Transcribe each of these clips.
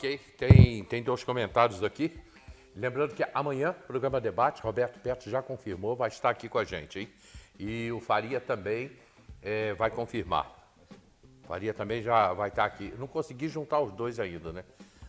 Ok, tem, tem dois comentários aqui. Lembrando que amanhã, programa Debate, Roberto Perto já confirmou, vai estar aqui com a gente, hein? E o Faria também é, vai confirmar. Faria também já vai estar aqui. Não consegui juntar os dois ainda, né?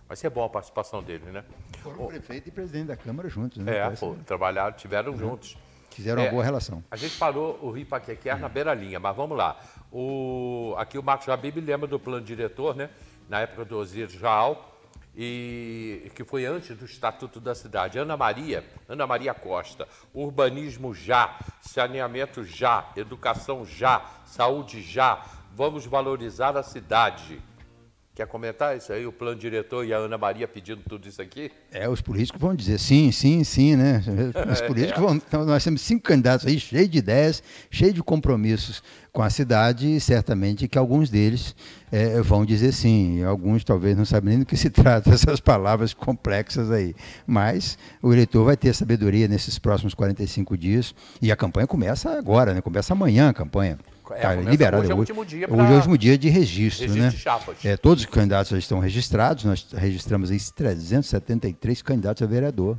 Vai ser é bom a participação dele, né? Foram o prefeito e presidente da Câmara juntos, né? É, pô, trabalharam, tiveram uhum. juntos. Fizeram é, uma boa relação. A gente parou o Ripaquequer uhum. na beira-linha, mas vamos lá. O, aqui o Marcos Jabib lembra do plano diretor, né? Na época do Osir Jaal e que foi antes do Estatuto da Cidade. Ana Maria, Ana Maria Costa, urbanismo já, saneamento já, educação já, saúde já. Vamos valorizar a cidade. Quer comentar isso aí, o plano diretor e a Ana Maria pedindo tudo isso aqui? É, os políticos vão dizer sim, sim, sim, né? Os políticos vão. Então, nós temos cinco candidatos aí, cheios de ideias, cheios de compromissos com a cidade, e certamente que alguns deles é, vão dizer sim. Alguns talvez não sabem nem do que se trata essas palavras complexas aí. Mas o eleitor vai ter sabedoria nesses próximos 45 dias. E a campanha começa agora, né? Começa amanhã a campanha. É, tá liberado é hoje. É o último dia pra... Hoje é o último dia de registro, né? Chapas. É, todos os candidatos já estão registrados. Nós registramos aí 373 candidatos a vereador.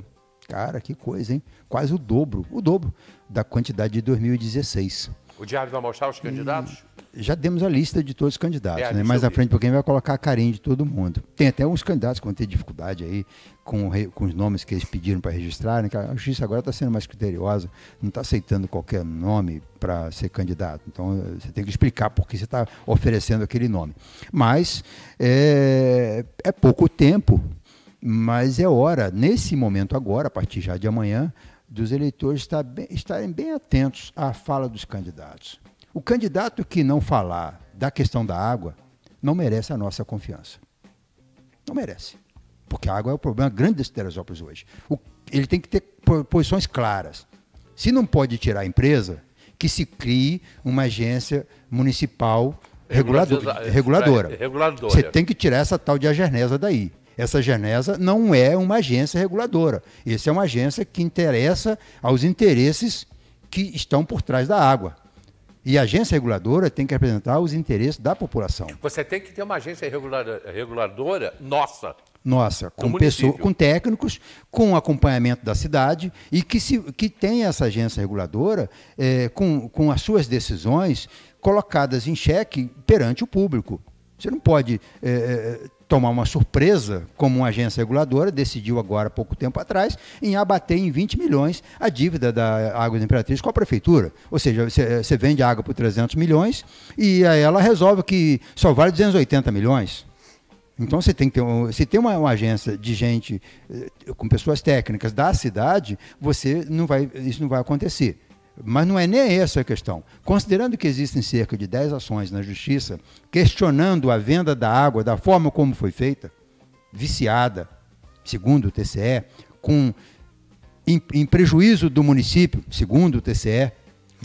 Cara, que coisa, hein? Quase o dobro, o dobro da quantidade de 2016. O diário vai mostrar os candidatos? já demos a lista de todos os candidatos, é, né? Mais à frente, porque quem vai colocar a carinha de todo mundo. Tem até uns candidatos que vão ter dificuldade aí com, com os nomes que eles pediram para registrar, né? A justiça agora está sendo mais criteriosa, não está aceitando qualquer nome para ser candidato. Então, você tem que explicar por que você está oferecendo aquele nome. Mas é, é pouco tempo, mas é hora, nesse momento agora, a partir já de amanhã, dos eleitores tá estarem bem atentos à fala dos candidatos. O candidato que não falar da questão da água não merece a nossa confiança. Não merece. Porque a água é o problema grande de Teresópolis hoje. O, ele tem que ter posições claras. Se não pode tirar a empresa, que se crie uma agência municipal reguladora. reguladora. reguladora. É, Você tem que tirar essa tal de agernesa daí. Essa Genesa não é uma agência reguladora. Essa é uma agência que interessa aos interesses que estão por trás da água. E a agência reguladora tem que representar os interesses da população. Você tem que ter uma agência reguladora, reguladora nossa. Nossa, com, pessoa, com técnicos, com acompanhamento da cidade e que, se, que tenha essa agência reguladora é, com, com as suas decisões colocadas em xeque perante o público, você não pode é, é, tomar uma surpresa, como uma agência reguladora decidiu agora, pouco tempo atrás, em abater em 20 milhões a dívida da Água da Imperatriz com a prefeitura. Ou seja, você é, vende água por 300 milhões e ela resolve que só vale 280 milhões. Então você tem que ter um, se tem uma, uma, agência de gente é, com pessoas técnicas da cidade, você não vai, isso não vai acontecer. Mas não é nem essa a questão. Considerando que existem cerca de 10 ações na Justiça questionando a venda da água da forma como foi feita, viciada, segundo o TCE, com, em, em prejuízo do município, segundo o TCE,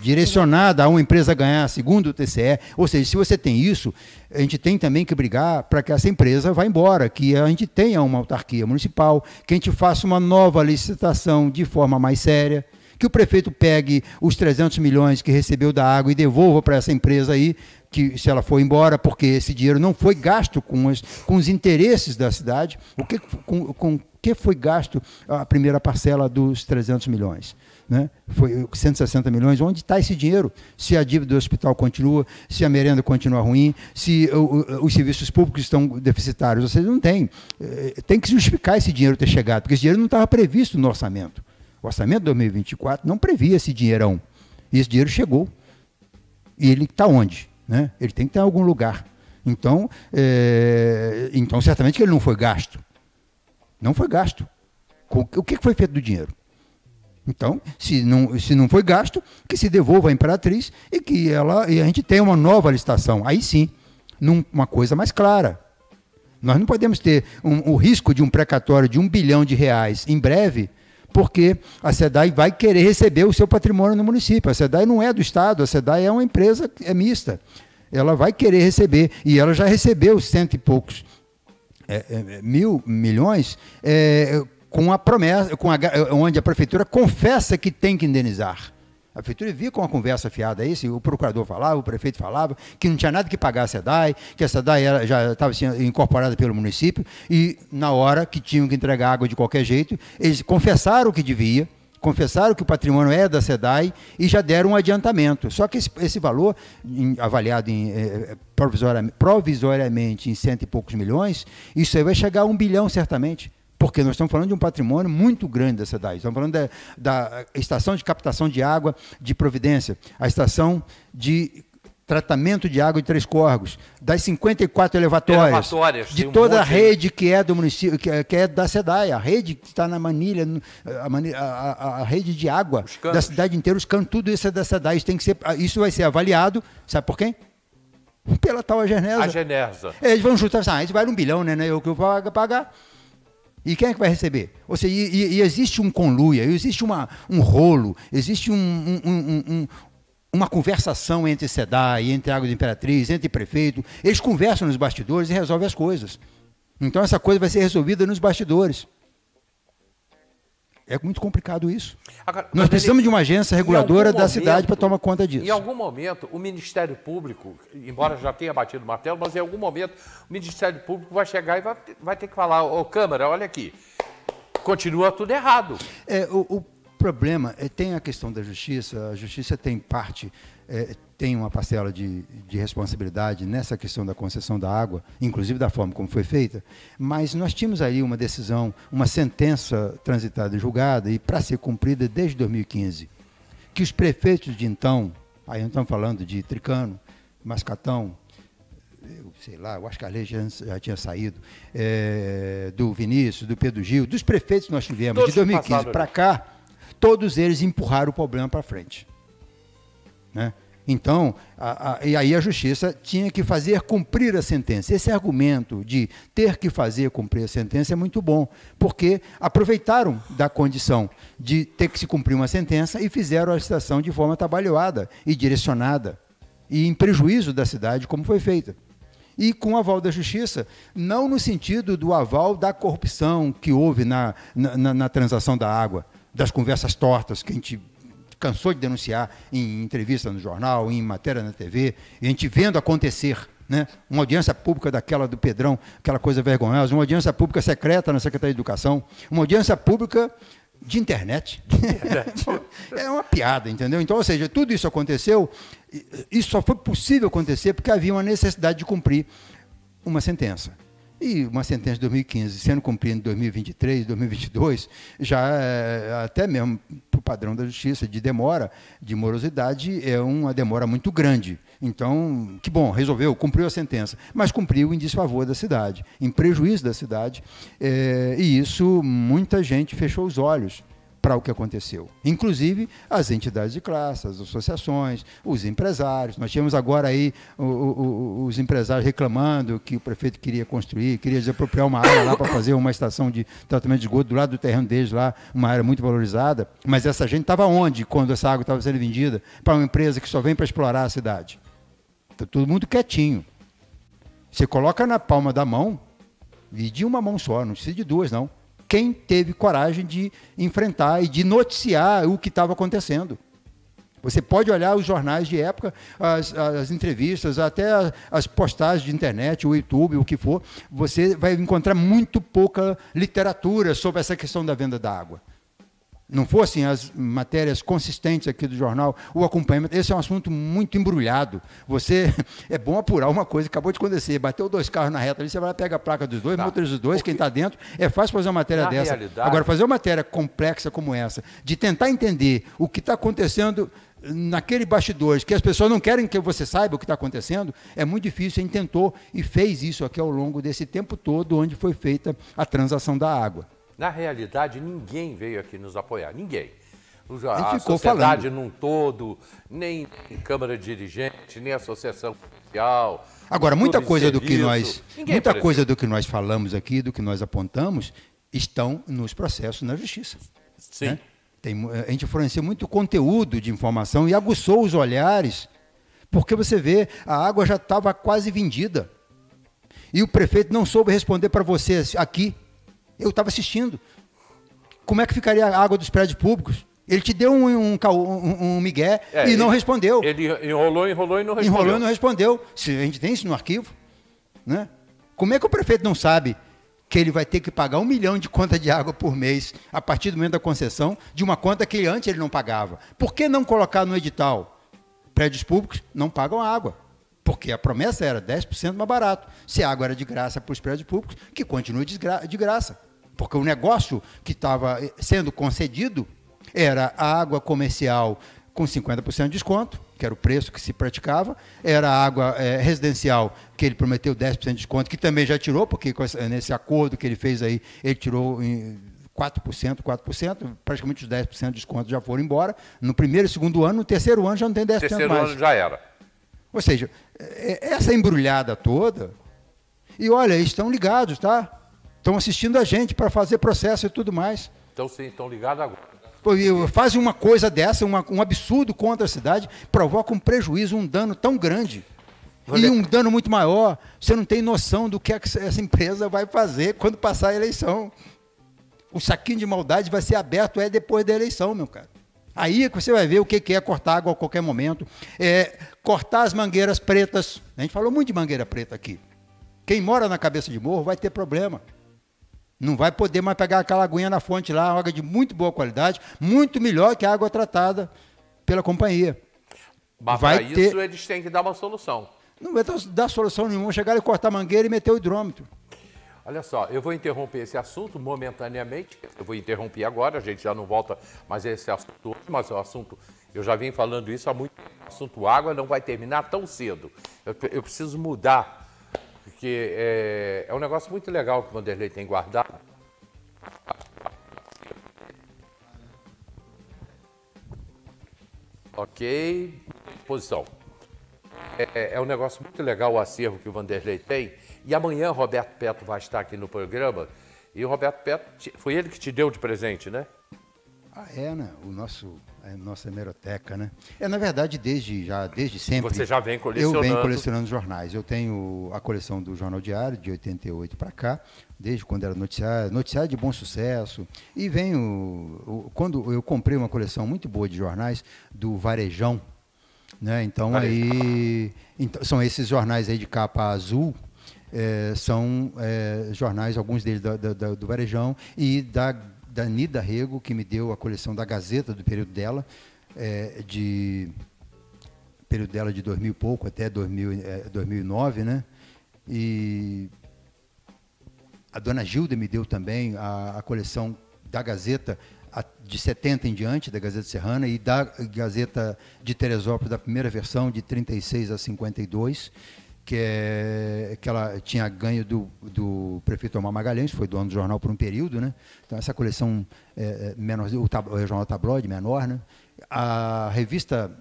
direcionada a uma empresa ganhar, segundo o TCE. Ou seja, se você tem isso, a gente tem também que brigar para que essa empresa vá embora, que a gente tenha uma autarquia municipal, que a gente faça uma nova licitação de forma mais séria que o prefeito pegue os 300 milhões que recebeu da água e devolva para essa empresa aí, que se ela for embora, porque esse dinheiro não foi gasto com, com os interesses da cidade, o que, com, com que foi gasto a primeira parcela dos 300 milhões? Né? Foi 160 milhões. Onde está esse dinheiro? Se a dívida do hospital continua, se a merenda continua ruim, se o, o, os serviços públicos estão deficitários, vocês não têm? Eh, tem que justificar esse dinheiro ter chegado, porque esse dinheiro não estava previsto no orçamento. O orçamento de 2024 não previa esse dinheirão. E esse dinheiro chegou. E ele está onde? Né? Ele tem que estar em algum lugar. Então, é, então, certamente que ele não foi gasto. Não foi gasto. O que foi feito do dinheiro? Então, se não, se não foi gasto, que se devolva à Imperatriz e que ela, e a gente tenha uma nova licitação. Aí sim, numa coisa mais clara. Nós não podemos ter um, o risco de um precatório de um bilhão de reais em breve porque a SEDAI vai querer receber o seu patrimônio no município. A SEDAI não é do Estado, a SEDAI é uma empresa é mista. Ela vai querer receber, e ela já recebeu cento e poucos é, é, é mil milhões é, com a promessa, com a, onde a prefeitura confessa que tem que indenizar. A prefeitura via com uma conversa fiada aí, o procurador falava, o prefeito falava, que não tinha nada que pagar a SEDAI, que a SEDAI era, já estava sendo incorporada pelo município, e na hora que tinham que entregar água de qualquer jeito, eles confessaram que devia, confessaram que o patrimônio é da SEDAI e já deram um adiantamento. Só que esse, esse valor, em, avaliado em, eh, eh provisoriamente, provisoriamente em cento e poucos milhões, isso aí vai chegar a um bilhão certamente. Porque nós estamos falando de um patrimônio muito grande da cidade. Estamos falando da, da estação de captação de água de Providência, a estação de tratamento de água de Três Corgos, das 54 elevatórias, elevatórias de toda um a rede que é do município, que é, que é da SEDAI, a rede que está na Manilha, a, Manilha, a, a, a rede de água da cidade inteira, os cantos, tudo isso é da SEDAI, isso, tem que ser, ah, isso vai ser avaliado, sabe por quem? Pela tal Agenesa. A Eles vão juntar, ah, isso vale um bilhão, né, né eu que vou pagar e quem é que vai receber? Ou seja, e, e existe um conluia, existe uma, um rolo, existe um, um, um, uma conversação entre SEDAI, entre Água de Imperatriz, entre prefeito. Eles conversam nos bastidores e resolvem as coisas. Então essa coisa vai ser resolvida nos bastidores. É muito complicado isso. Agora, Nós precisamos ele, de uma agência reguladora da momento, cidade para tomar conta disso. Em algum momento, o Ministério Público, embora já tenha batido o martelo, mas em algum momento o Ministério Público vai chegar e vai, vai ter que falar, ô Câmara, olha aqui, continua tudo errado. É, o, o problema é, tem a questão da justiça. A justiça tem parte, é, tem uma parcela de, de, responsabilidade nessa questão da concessão da água, inclusive da forma como foi feita. Mas nós tínhamos aí uma decisão, uma sentença transitada e julgada e para ser cumprida desde 2015, que os prefeitos de então, aí não estamos falando de Tricano, Mascatão, eu sei lá, o acho já, já tinha saído, é, do Vinícius, do Pedro Gil, dos prefeitos que nós tivemos Todos de 2015 para cá todos eles empurraram o problema para frente. Né? Então, a, a, e aí a justiça tinha que fazer cumprir a sentença. Esse argumento de ter que fazer cumprir a sentença é muito bom, porque aproveitaram da condição de ter que se cumprir uma sentença e fizeram a situação de forma trabalhada e direcionada, e em prejuízo da cidade, como foi feita. E com o aval da justiça, não no sentido do aval da corrupção que houve na, na, na transação da água, das conversas tortas que a gente cansou de denunciar em entrevista no jornal, em matéria na TV, a gente vendo acontecer né? uma audiência pública daquela do Pedrão, aquela coisa vergonhosa, uma audiência pública secreta na Secretaria de Educação, uma audiência pública de internet. De internet. é uma piada, entendeu? Então, ou seja, tudo isso aconteceu, isso só foi possível acontecer porque havia uma necessidade de cumprir uma sentença e uma sentença de 2015 sendo cumprida em 2023, 2022, já eh, até mesmo para o padrão da justiça, de demora, de morosidade, é uma demora muito grande. Então, que bom, resolveu, cumpriu a sentença, mas cumpriu em desfavor da cidade, em prejuízo da cidade, é, e isso muita gente fechou os olhos para o que aconteceu. Inclusive as entidades de classe, as associações, os empresários. Nós tínhamos agora aí o, o, os empresários reclamando que o prefeito queria construir, queria desapropriar uma área lá para fazer uma estação de tratamento de esgoto do lado do terreno deles lá, uma área muito valorizada. Mas essa gente estava onde quando essa água estava sendo vendida para uma empresa que só vem para explorar a cidade? Está todo mundo quietinho. Você coloca na palma da mão e de uma mão só, não precisa de duas, não quem teve coragem de enfrentar e de noticiar o que estava acontecendo. Você pode olhar os jornais de época, as, as, entrevistas, até as postagens de internet, o YouTube, o que for. Você vai encontrar muito pouca literatura sobre essa questão da venda da água não fossem as matérias consistentes aqui do jornal, o acompanhamento, esse é um assunto muito embrulhado. Você é bom apurar uma coisa, acabou de acontecer, bateu dois carros na reta ali, você vai lá, pega a placa dos dois, tá. motor dos dois, quem está dentro, é fácil fazer uma matéria na dessa. Realidade... Agora, fazer uma matéria complexa como essa, de tentar entender o que está acontecendo naquele bastidores, que as pessoas não querem que você saiba o que está acontecendo, é muito difícil. Ele tentou e fez isso aqui ao longo desse tempo todo, onde foi feita a transação da água. Na realidade, ninguém veio aqui nos apoiar, ninguém. A, a sociedade falando. num todo, nem Câmara Dirigente, nem Associação Comercial. Agora, muita coisa serviço, do que nós, muita apareceu. coisa do que nós falamos aqui, do que nós apontamos, estão nos processos na justiça. Sim. Né? Tem, a gente forneceu muito conteúdo de informação e aguçou os olhares, porque você vê, a água já estava quase vendida. E o prefeito não soube responder para você aqui, eu estava assistindo. Como é que ficaria a água dos prédios públicos? Ele te deu um, um, um, um migué é, e não ele, respondeu. Ele enrolou, enrolou e não respondeu. Enrolou e não respondeu. Se a gente tem isso no arquivo, né? Como é que o prefeito não sabe que ele vai ter que pagar um milhão de conta de água por mês a partir do momento da concessão de uma conta que antes ele não pagava? Por que não colocar no edital? Prédios públicos não pagam água. Porque a promessa era 10% mais barato. Se a água era de graça para os prédios públicos, que continue de, graça. Porque o negócio que estava eh, sendo concedido era a água comercial com 50% de desconto, que era o preço que se praticava, era a água é, residencial, que ele prometeu 10% de desconto, que também já tirou, porque nesse acordo que ele fez aí, ele tirou em 4%, 4%, praticamente os 10% de desconto já foram embora. No primeiro e segundo ano, no terceiro ano já não tem 10% terceiro mais. Terceiro ano já era. Ou seja, é, é essa embrulhada toda. E olha, estão ligados, tá? Estão assistindo a gente para fazer processo e tudo mais. Então, sim, estão ligados agora. Uh, Fazem uma coisa dessa, uma, um absurdo contra a cidade, provoca um prejuízo, um dano tão grande. E um dano muito maior. Você não tem noção do que é essa empresa vai fazer quando passar a eleição. O saquinho de maldade vai ser aberto é depois da eleição, meu cara. Aí é você vai ver o que é cortar água a qualquer momento. É, cortar as mangueiras pretas. A gente falou muito de mangueira preta aqui. Quem mora na cabeça de morro vai ter problema. Não vai poder mais pegar aquela aguinha na fonte lá, água de muito boa qualidade, muito melhor que a água tratada pela companhia. Mas para ter... isso eles têm que dar uma solução. Não vai dar solução nenhuma, chegar e cortar a mangueira e meter o hidrômetro. Olha só, eu vou interromper esse assunto momentaneamente. Eu vou interromper agora, a gente já não volta mais esse assunto, mas o é assunto, eu já vim falando isso há muito tempo. O assunto água não vai terminar tão cedo. Eu, eu preciso mudar, porque é, é, um negócio muito legal que o Vanderlei tem guardado. Ok, posição. É, é, é um negócio muito legal o acervo que o Vanderlei tem e amanhã Roberto Peto vai estar aqui no programa. E o Roberto Peto, foi ele que te deu de presente, né? Ah, é, né? O nosso, a nossa hemeroteca, né? É, na verdade, desde, já, desde sempre. Você já vem colecionando? Eu venho colecionando jornais. Eu tenho a coleção do Jornal Diário, de 88 para cá, desde quando era noticiário, noticiário de bom sucesso. E venho. Quando eu comprei uma coleção muito boa de jornais, do Varejão, né? Então, Varejão. aí. Então, são esses jornais aí de capa azul é, são é, jornais, alguns deles da, da, do Varejão e da, da Nida Rego, que me deu a coleção da Gazeta do período dela, é, de período dela de 2000 e pouco até 2000, 2009, é, né? E a dona Gilda me deu também a, a coleção da Gazeta de 70 em diante, da Gazeta Serrana, e da Gazeta de Teresópolis, da primeira versão, de 36 a 52 que, é, que ela tinha ganho do, do prefeito Omar Magalhães, foi dono do jornal por um período, né? Então essa coleção é, é menor, o, o jornal tabloide menor, né? A revista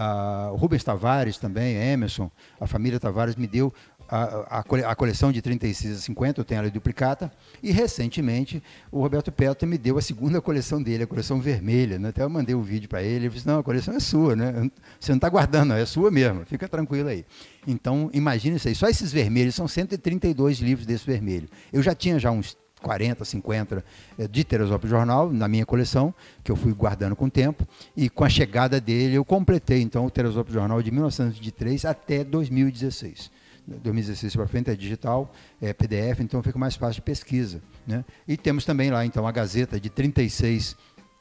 a Rubens Tavares também, Emerson, a família Tavares me deu a, a, coleção de 36 a 50, eu tenho ela duplicata, e recentemente o Roberto Petro me deu a segunda coleção dele, a coleção vermelha. Né? Até eu mandei o um vídeo para ele, ele disse, assim, não, a coleção é sua, né? você não está guardando, não, é sua mesmo, fica tranquilo aí. Então, imagine isso aí, só esses vermelhos, são 132 livros desse vermelho. Eu já tinha já uns 40, 50 eh, de Teresópolis Jornal, na minha coleção, que eu fui guardando com o tempo, e com a chegada dele eu completei então o Teresópolis Jornal de 1923 até 2016. 2016 para frente é digital, é PDF, então fica mais fácil de pesquisa. Né? E temos também lá, então, a Gazeta de 36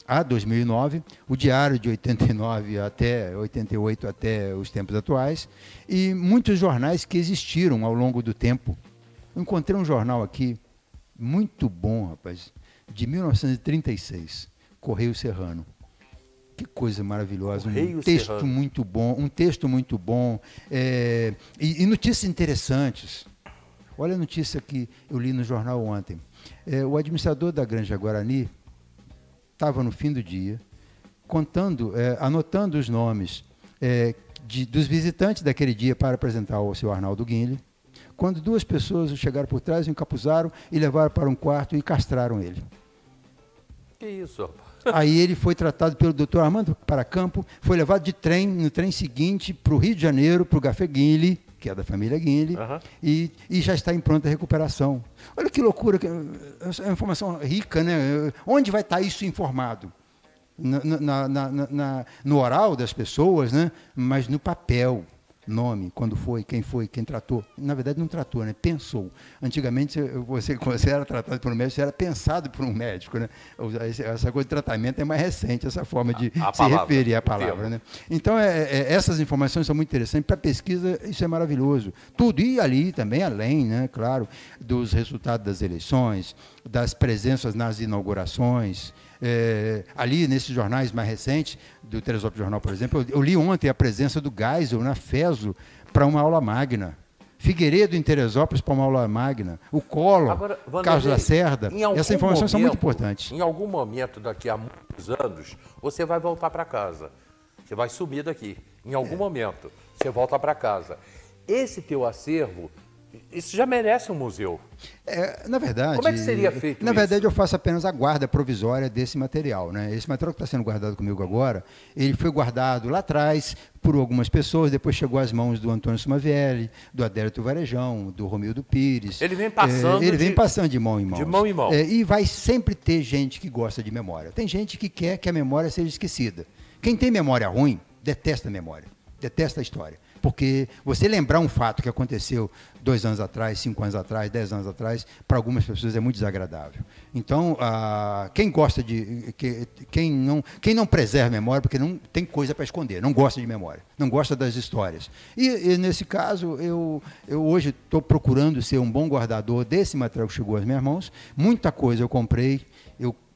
a 2009, o Diário de 89 até 88 até os tempos atuais, e muitos jornais que existiram ao longo do tempo. Eu encontrei um jornal aqui muito bom, rapaz, de 1936, Correio Serrano. Que coisa maravilhosa, um texto Serrano. muito bom, um texto muito bom, é, e, e, notícias interessantes. Olha a notícia que eu li no jornal ontem. É, o administrador da Granja Guarani estava no fim do dia contando, é, anotando os nomes é, de, dos visitantes daquele dia para apresentar ao seu Arnaldo Guinle, quando duas pessoas chegaram por trás, o encapuzaram e levaram para um quarto e castraram ele. Que isso, rapaz? Aí ele foi tratado pelo doutor Armando Paracampo, foi levado de trem, no trem seguinte, para o Rio de Janeiro, para o Café Guinle, que é da família Guinle, uhum. e, e, já está em pronta recuperação. Olha que loucura, é uma informação rica, né? Onde vai estar tá isso informado? Na, na, na, no oral das pessoas, né? mas no papel nome, quando foi, quem foi, quem tratou. Na verdade, não tratou, né? pensou. Antigamente, você, você era tratado por um médico, você era pensado por um médico. Né? Essa coisa de tratamento é mais recente, essa forma de a, a se palavra, referir à palavra. Né? Então, é, é, é, essas informações são muito interessantes. Para pesquisa, isso é maravilhoso. Tudo, e ali também, além, né? claro, dos resultados das eleições, das presenças nas inaugurações, é, ali nesses jornais mais recentes, do Teresópolis Jornal, por exemplo, eu, eu li ontem a presença do Geisel na FESO para uma aula magna. Figueiredo em Teresópolis para uma aula magna, o Collor, Agora, da Carlos Lacerda. Essas informações são é muito importantes. Em algum momento, daqui a muitos anos, você vai voltar para casa. Você vai sumir daqui. Em algum é. momento, você volta para casa. Esse teu acervo isso já merece um museu. É, na verdade. Como é que seria feito? Na isso? verdade, eu faço apenas a guarda provisória desse material. Né? Esse material que está sendo guardado comigo agora, ele foi guardado lá atrás por algumas pessoas, depois chegou às mãos do Antônio Sumavielli, do Adérito Varejão, do Romildo Pires. Ele vem passando. É, ele vem de, passando de mão em mão. De mão em mão. É, e vai sempre ter gente que gosta de memória. Tem gente que quer que a memória seja esquecida. Quem tem memória ruim, detesta a memória, detesta a história. Porque você lembrar um fato que aconteceu dois anos atrás, cinco anos atrás, dez anos atrás, para algumas pessoas é muito desagradável. Então, ah, quem gosta de. Que, quem, não, quem não preserva memória, porque não tem coisa para esconder, não gosta de memória, não gosta das histórias. E, e nesse caso, eu, eu hoje estou procurando ser um bom guardador desse material que chegou às minhas mãos. Muita coisa eu comprei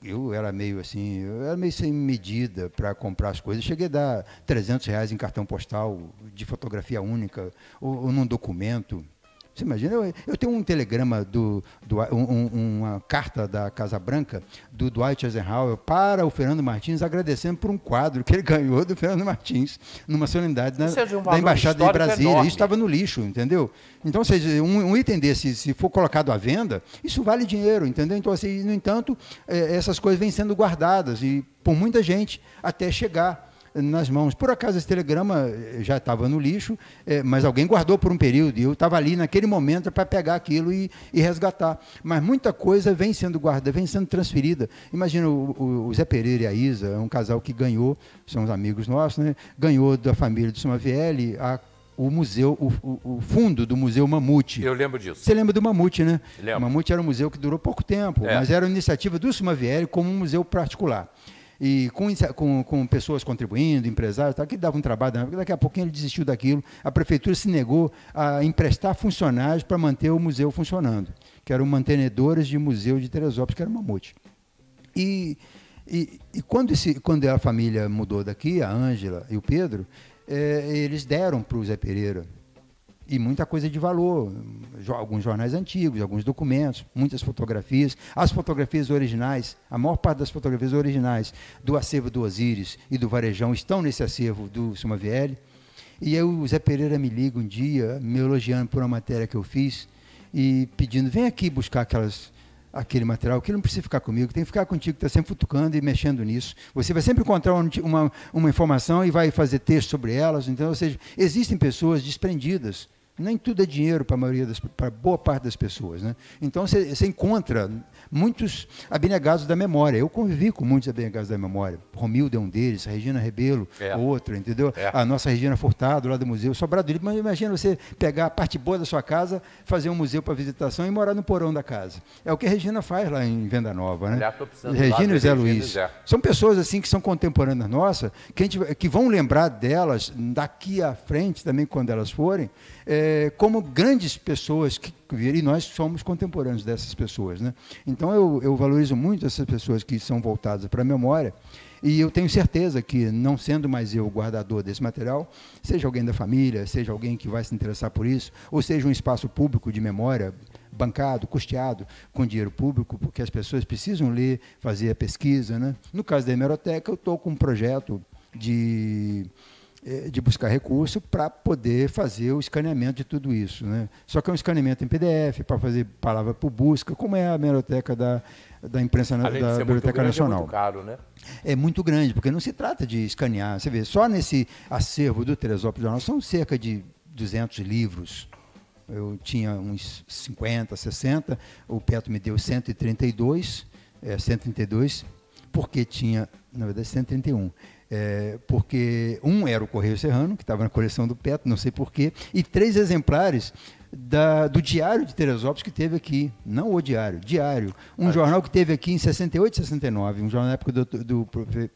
eu era meio assim, eu era meio sem medida para comprar as coisas. Cheguei a dar 300 reais em cartão postal de fotografia única ou, ou num documento. Você imagina? Eu, eu tenho um telegrama, do, do um, uma carta da Casa Branca, do Dwight Eisenhower para o Fernando Martins, agradecendo por um quadro que ele ganhou do Fernando Martins, numa solenidade na, é da Embaixada de Brasília. Enorme. Isso estava no lixo, entendeu? Então, seja, um, um, item desse, se for colocado à venda, isso vale dinheiro, entendeu? Então, assim, no entanto, é, essas coisas vêm sendo guardadas e por muita gente até chegar nas mãos. Por acaso esse telegrama eh, já estava no lixo, é, mas alguém guardou por um período e eu estava ali naquele momento para pegar aquilo e, e, resgatar. Mas muita coisa vem sendo guardada, vem sendo transferida. Imagina o, o, o Zé Pereira e a Isa, é um casal que ganhou, são os amigos nossos, né? ganhou da família do Sumavielli a o museu, o, o, fundo do Museu Mamute. Eu lembro disso. Você lembra do Mamute, né? Lembro. O Mamute era um museu que durou pouco tempo, é. mas era uma iniciativa do Sumavieri como um museu particular e com, com, com pessoas contribuindo, empresários, tal, que dava um trabalho, daqui a pouquinho ele desistiu daquilo, a prefeitura se negou a emprestar funcionários para manter o museu funcionando, que eram mantenedores de museu de Teresópolis, que era Mamute. E, e, e quando, esse, quando a família mudou daqui, a Ângela e o Pedro, eh, eles deram para o Zé Pereira e muita coisa de valor, alguns jornais antigos, alguns documentos, muitas fotografias, as fotografias originais, a maior parte das fotografias originais do acervo do Osíris e do Varejão estão nesse acervo do Sumavielli. E o Zé Pereira me liga um dia, me elogiando por uma matéria que eu fiz e pedindo: "Vem aqui buscar aquelas aquele material, que não precisa ficar comigo, tem que ficar contigo, está sempre futucando e mexendo nisso. Você vai sempre encontrar uma, uma informação e vai fazer texto sobre elas. Então, ou seja, existem pessoas desprendidas nem tudo é dinheiro para a maioria das, para boa parte das pessoas. Né? Então você, encontra muitos abnegados da memória. Eu convivi com muitos abnegados da memória. Romildo é um deles, Regina Rebelo, é. outro, entendeu? É. A nossa Regina Furtado, lá do museu, sobrado livre. Mas imagina você pegar a parte boa da sua casa, fazer um museu para visitação e morar no porão da casa. É o que a Regina faz lá em Venda Nova. Né? Regina e Zé Luiz. Zé. São pessoas assim que são contemporâneas nossas, que, gente, que vão lembrar delas daqui à frente também, quando elas forem. É, é, como grandes pessoas que viram, e nós somos contemporâneos dessas pessoas. Né? Então eu, eu valorizo muito essas pessoas que são voltadas para a memória, e eu tenho certeza que, não sendo mais eu o guardador desse material, seja alguém da família, seja alguém que vai se interessar por isso, ou seja um espaço público de memória, bancado, custeado com dinheiro público, porque as pessoas precisam ler, fazer a pesquisa. Né? No caso da hemeroteca, eu estou com um projeto de é, de buscar recurso para poder fazer o escaneamento de tudo isso. Né? Só que é um escaneamento em PDF, para fazer palavra por busca, como é a biblioteca da, da imprensa Além da Biblioteca Nacional. É muito caro, né? É muito grande, porque não se trata de escanear. Você vê, só nesse acervo do Teresópolis Jornal são cerca de 200 livros. Eu tinha uns 50, 60, o Petro me deu 132, é, 132, porque tinha, na verdade, 131 é, porque um era o Correio Serrano, que estava na coleção do Petro, não sei porquê, e três exemplares da, do Diário de Teresópolis que teve aqui. Não o Diário, Diário. Um ah, jornal que teve aqui em 68, 69, um jornal na época do, do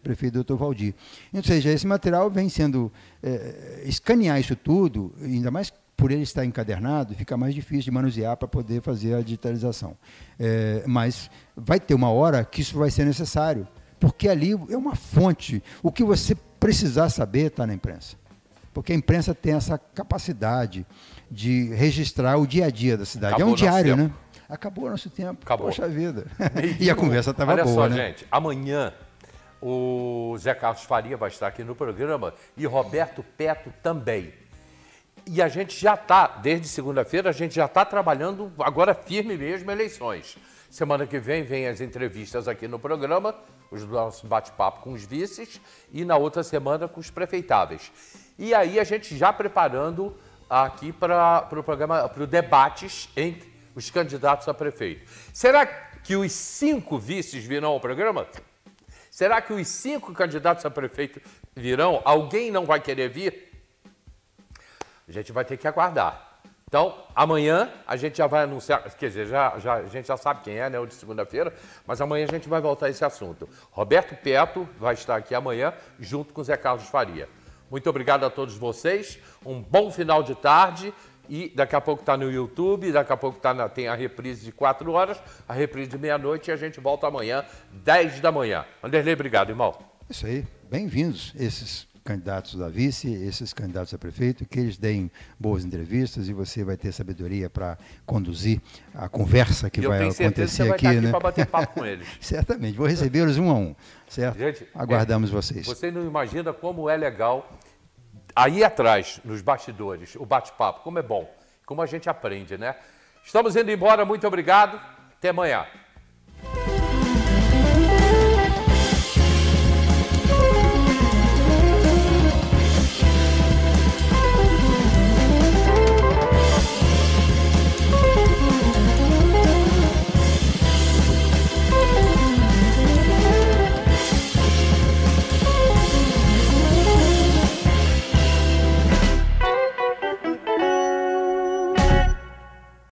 prefeito Dr. Valdir. Ou seja, esse material vem sendo. É, escanear isso tudo, ainda mais por ele estar encadernado, fica mais difícil de manusear para poder fazer a digitalização. É, mas vai ter uma hora que isso vai ser necessário porque ali é uma fonte. O que você precisar saber está na imprensa. Porque a imprensa tem essa capacidade de registrar o dia a dia da cidade. Acabou é um diário, tempo. né? Acabou nosso tempo. Acabou. Poxa vida. e a conversa estava boa, só, né? Olha só, gente. Amanhã o Zé Carlos Faria vai estar aqui no programa e Roberto Peto também. E a gente já está, desde segunda-feira, a gente já está trabalhando agora firme mesmo eleições. Semana que vem, vem as entrevistas aqui no programa o nosso bate-papo com os vices e na outra semana com os prefeitáveis. E aí a gente já preparando aqui para o pro programa, para o debates entre os candidatos a prefeito. Será que os cinco vices virão ao programa? Será que os cinco candidatos a prefeito virão? Alguém não vai querer vir? A gente vai ter que aguardar. Então, amanhã a gente já vai anunciar, quer dizer, já, já, a gente já sabe quem é, né? O de segunda-feira, mas amanhã a gente vai voltar a esse assunto. Roberto Peto vai estar aqui amanhã junto com o Zé Carlos Faria. Muito obrigado a todos vocês, um bom final de tarde. E daqui a pouco está no YouTube, daqui a pouco tá na, tem a reprise de 4 horas, a reprise de meia-noite e a gente volta amanhã, 10 da manhã. Anderlei, obrigado, irmão. É isso aí, bem-vindos esses candidatos a vice, esses candidatos a prefeito, que eles deem boas entrevistas e você vai ter sabedoria para conduzir a conversa que vai acontecer aqui. Eu vai estar aqui né? para bater papo com eles. Certamente, vou recebê-los um a um, certo? Gente, é, aguardamos é, vocês. Você não imagina como é legal aí atrás, nos bastidores, o bate-papo, como é bom, como a gente aprende, né? Estamos indo embora, muito obrigado, até amanhã.